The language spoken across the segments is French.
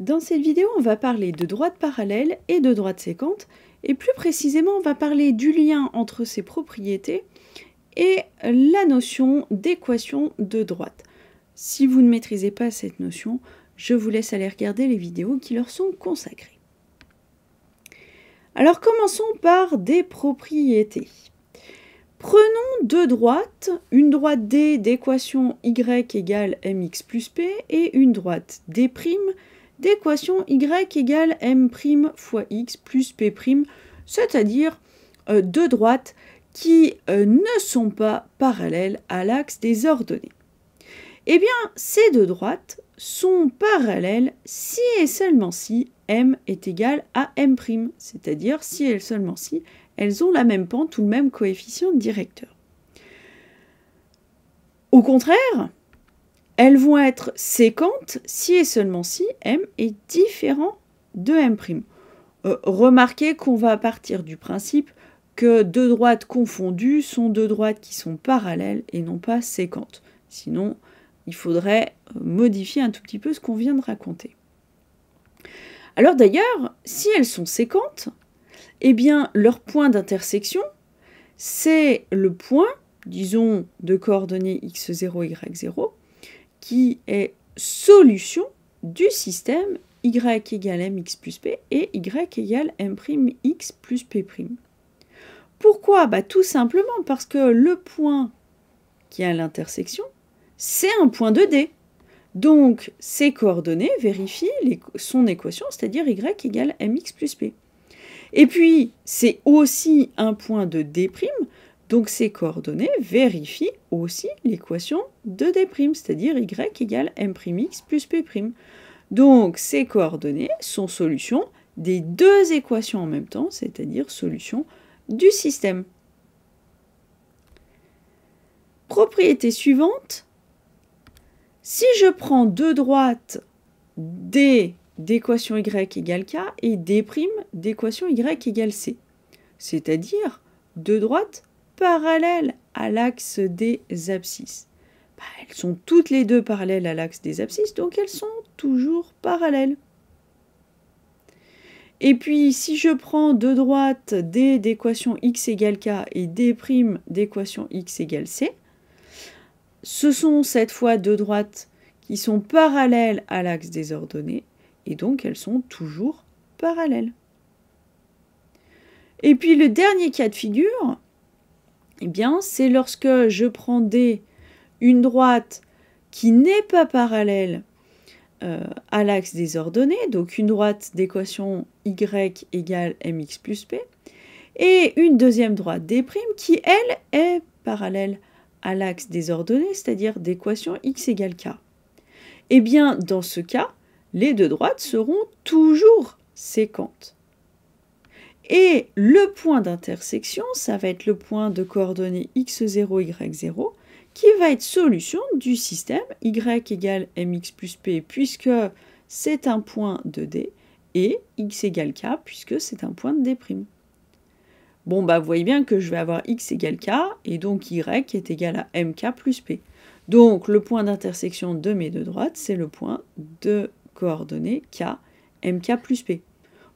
Dans cette vidéo, on va parler de droites parallèles et de droites sécantes, et plus précisément, on va parler du lien entre ces propriétés et la notion d'équation de droite. Si vous ne maîtrisez pas cette notion, je vous laisse aller regarder les vidéos qui leur sont consacrées. Alors commençons par des propriétés. Prenons deux droites, une droite D d'équation y égale mx plus p et une droite d' d'équation y égale m' fois x plus p', c'est-à-dire euh, deux droites qui euh, ne sont pas parallèles à l'axe des ordonnées. Eh bien, ces deux droites sont parallèles si et seulement si m est égal à m', c'est-à-dire si et seulement si elles ont la même pente ou le même coefficient directeur. Au contraire, elles vont être séquentes si et seulement si M est différent de M'. Euh, remarquez qu'on va partir du principe que deux droites confondues sont deux droites qui sont parallèles et non pas séquentes. Sinon, il faudrait euh, modifier un tout petit peu ce qu'on vient de raconter. Alors d'ailleurs, si elles sont séquentes, eh bien leur point d'intersection, c'est le point, disons, de coordonnées x0, y0, qui est solution du système y égale mx plus p et y égale m'x plus p'. Pourquoi bah, Tout simplement parce que le point qui est à l'intersection, c'est un point de D. Donc, ces coordonnées vérifient son équation, c'est-à-dire y égale mx plus p. Et puis, c'est aussi un point de D', donc ces coordonnées vérifient aussi l'équation de D', c'est-à-dire y égale m'x plus p'. Donc ces coordonnées sont solutions des deux équations en même temps, c'est-à-dire solution du système. Propriété suivante, si je prends deux droites d d'équation y égale k et d' d'équation y égale c, c'est-à-dire deux droites parallèles à l'axe des abscisses. Bah, elles sont toutes les deux parallèles à l'axe des abscisses, donc elles sont toujours parallèles. Et puis, si je prends deux droites d d'équation x égale k et d' d'équation x égale c, ce sont cette fois deux droites qui sont parallèles à l'axe des ordonnées, et donc elles sont toujours parallèles. Et puis le dernier cas de figure, eh bien, c'est lorsque je prends D, une droite qui n'est pas parallèle euh, à l'axe des ordonnées, donc une droite d'équation y égale mx plus p, et une deuxième droite d' qui, elle, est parallèle à l'axe des ordonnées, c'est-à-dire d'équation x égale k. Eh bien, dans ce cas, les deux droites seront toujours séquentes. Et le point d'intersection, ça va être le point de coordonnées x0, y0, qui va être solution du système y égale mx plus p, puisque c'est un point de d, et x égale k, puisque c'est un point de d'. Bon, bah, vous voyez bien que je vais avoir x égale k, et donc y est égal à mk plus p. Donc, le point d'intersection de mes deux droites, c'est le point de coordonnées k, mk plus p.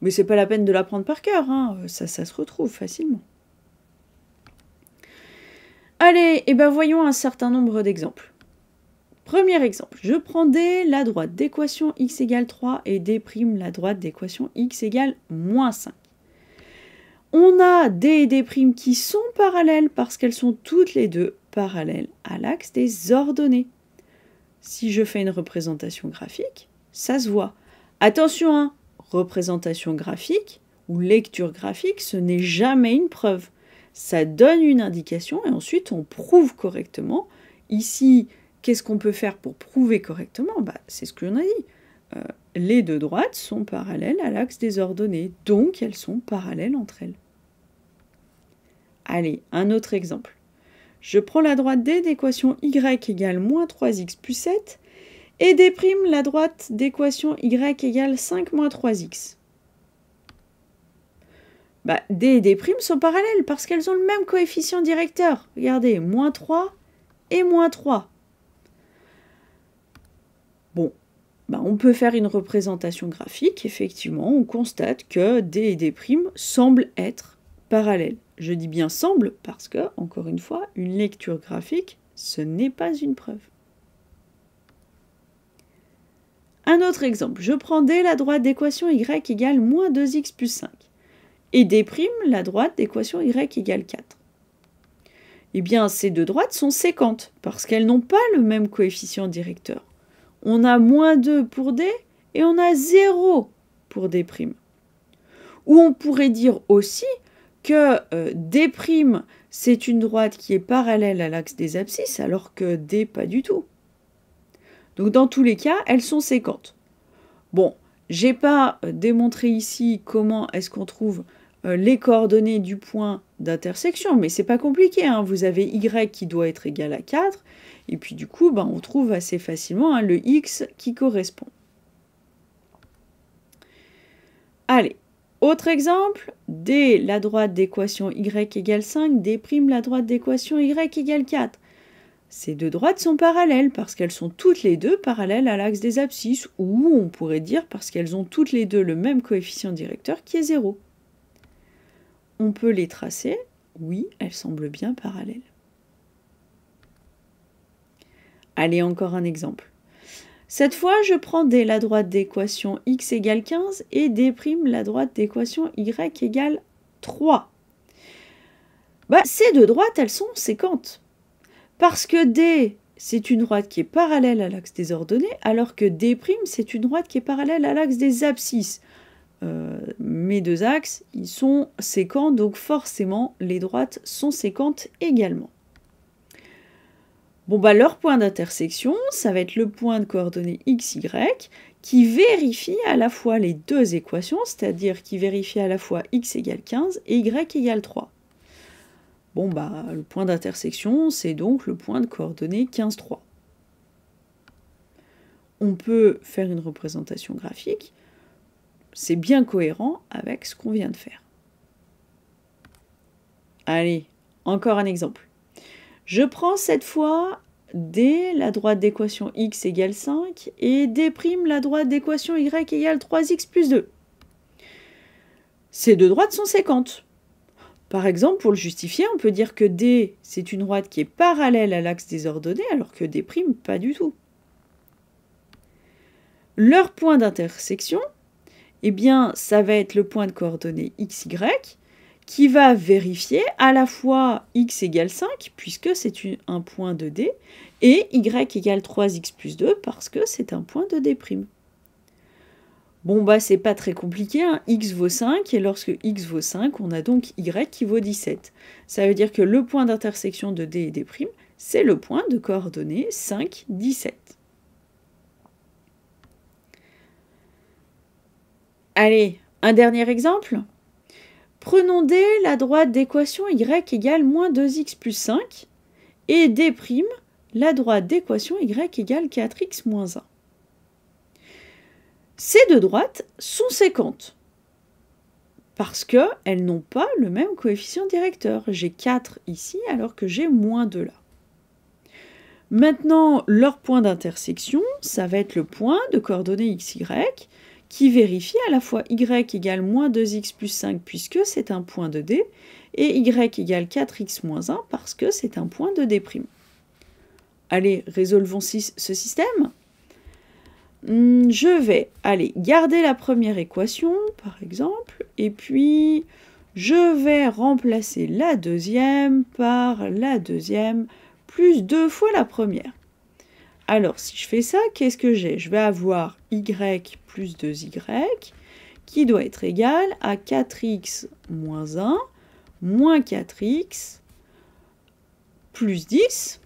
Mais c'est pas la peine de l'apprendre par cœur, hein. ça, ça se retrouve facilement. Allez, et eh ben voyons un certain nombre d'exemples. Premier exemple, je prends D, la droite d'équation x égale 3 et D' la droite d'équation x égale moins 5. On a D et D' qui sont parallèles parce qu'elles sont toutes les deux parallèles à l'axe des ordonnées. Si je fais une représentation graphique, ça se voit. Attention, hein, représentation graphique ou lecture graphique, ce n'est jamais une preuve. Ça donne une indication et ensuite on prouve correctement. Ici, qu'est-ce qu'on peut faire pour prouver correctement bah, C'est ce que l'on a dit. Euh, les deux droites sont parallèles à l'axe des ordonnées, donc elles sont parallèles entre elles. Allez, un autre exemple. Je prends la droite d d'équation y égale moins 3x plus 7 et déprime la droite d'équation y égale 5 moins 3x. Bah, d et d' sont parallèles parce qu'elles ont le même coefficient directeur. Regardez, moins 3 et moins 3. Bon, bah, on peut faire une représentation graphique. Effectivement, on constate que d et d' semblent être parallèles. Je dis bien semblent parce que, encore une fois, une lecture graphique, ce n'est pas une preuve. Un autre exemple, je prends D, la droite d'équation y égale moins 2x plus 5. Et D', la droite d'équation y égale 4. Eh bien, ces deux droites sont séquentes, parce qu'elles n'ont pas le même coefficient directeur. On a moins 2 pour D et on a 0 pour D'. Ou on pourrait dire aussi que euh, D', c'est une droite qui est parallèle à l'axe des abscisses, alors que D, pas du tout. Donc dans tous les cas, elles sont séquentes. Bon, j'ai pas euh, démontré ici comment est-ce qu'on trouve euh, les coordonnées du point d'intersection, mais c'est pas compliqué. Hein. Vous avez y qui doit être égal à 4, et puis du coup, ben, on trouve assez facilement hein, le x qui correspond. Allez, autre exemple, d la droite d'équation y égale 5, d' la droite d'équation y égale 4. Ces deux droites sont parallèles parce qu'elles sont toutes les deux parallèles à l'axe des abscisses, ou on pourrait dire parce qu'elles ont toutes les deux le même coefficient directeur qui est 0. On peut les tracer, oui, elles semblent bien parallèles. Allez, encore un exemple. Cette fois, je prends la droite d'équation x égale 15 et D' la droite d'équation y égale 3. Bah, ces deux droites, elles sont séquentes. Parce que D, c'est une droite qui est parallèle à l'axe des ordonnées, alors que D', c'est une droite qui est parallèle à l'axe des abscisses. Euh, mes deux axes, ils sont séquents, donc forcément, les droites sont séquentes également. Bon, bah, leur point d'intersection, ça va être le point de coordonnées x, y, qui vérifie à la fois les deux équations, c'est-à-dire qui vérifie à la fois x égale 15 et y égale 3. Bon, bah, le point d'intersection, c'est donc le point de coordonnées 15, 3. On peut faire une représentation graphique. C'est bien cohérent avec ce qu'on vient de faire. Allez, encore un exemple. Je prends cette fois D, la droite d'équation x égale 5, et D', la droite d'équation y égale 3x plus 2. Ces deux droites sont séquentes. Par exemple, pour le justifier, on peut dire que D, c'est une droite qui est parallèle à l'axe des ordonnées, alors que D', pas du tout. Leur point d'intersection, eh bien, ça va être le point de coordonnées x, y, qui va vérifier à la fois x égale 5, puisque c'est un point de D, et y égale 3x plus 2, parce que c'est un point de D'. Bon, bah, c'est pas très compliqué. Hein. x vaut 5, et lorsque x vaut 5, on a donc y qui vaut 17. Ça veut dire que le point d'intersection de d et d', c'est le point de coordonnées 5, 17. Allez, un dernier exemple. Prenons d, la droite d'équation y égale moins 2x plus 5, et d', la droite d'équation y égale 4x moins 1 ces deux droites sont séquentes parce qu'elles n'ont pas le même coefficient directeur. J'ai 4 ici alors que j'ai moins 2 là. Maintenant, leur point d'intersection, ça va être le point de coordonnées (x, y, qui vérifie à la fois y égale moins 2x plus 5 puisque c'est un point de d et y égale 4x moins 1 parce que c'est un point de d'. Allez, résolvons ce système. Hmm, je vais aller garder la première équation, par exemple, et puis je vais remplacer la deuxième par la deuxième plus deux fois la première. Alors, si je fais ça, qu'est-ce que j'ai Je vais avoir y plus 2y qui doit être égal à 4x moins 1 moins 4x plus 10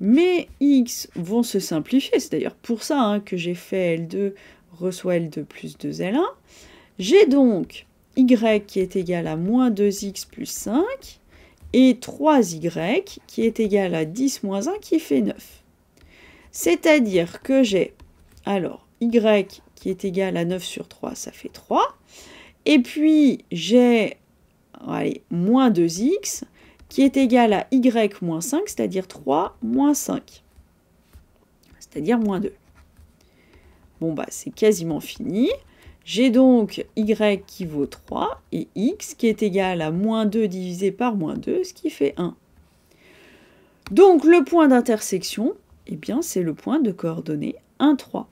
mes x vont se simplifier, c'est d'ailleurs pour ça hein, que j'ai fait L2 reçoit L2 plus 2L1. J'ai donc y qui est égal à moins 2x plus 5 et 3y qui est égal à 10 moins 1 qui fait 9. C'est-à-dire que j'ai alors y qui est égal à 9 sur 3, ça fait 3. Et puis j'ai moins 2x qui est égal à y moins 5, c'est-à-dire 3 moins 5, c'est-à-dire moins 2. Bon, bah, c'est quasiment fini. J'ai donc y qui vaut 3 et x qui est égal à moins 2 divisé par moins 2, ce qui fait 1. Donc le point d'intersection, et eh bien c'est le point de coordonnées 1, 3.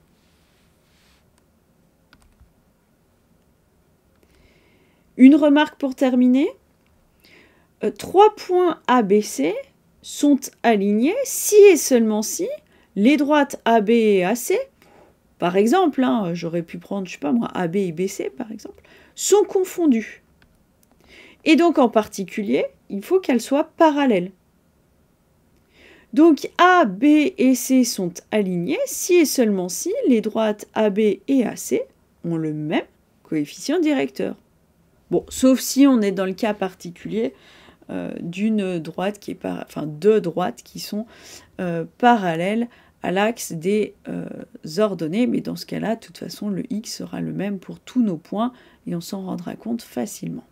Une remarque pour terminer euh, trois points ABC sont alignés si et seulement si les droites AB et AC, par exemple, hein, j'aurais pu prendre, je sais pas moi, AB et BC par exemple, sont confondues. Et donc en particulier, il faut qu'elles soient parallèles. Donc A, B et C sont alignés si et seulement si les droites AB et AC ont le même coefficient directeur. Bon, sauf si on est dans le cas particulier euh, d'une droite qui est par... enfin deux droites qui sont euh, parallèles à l'axe des euh, ordonnées, mais dans ce cas-là, de toute façon, le x sera le même pour tous nos points et on s'en rendra compte facilement.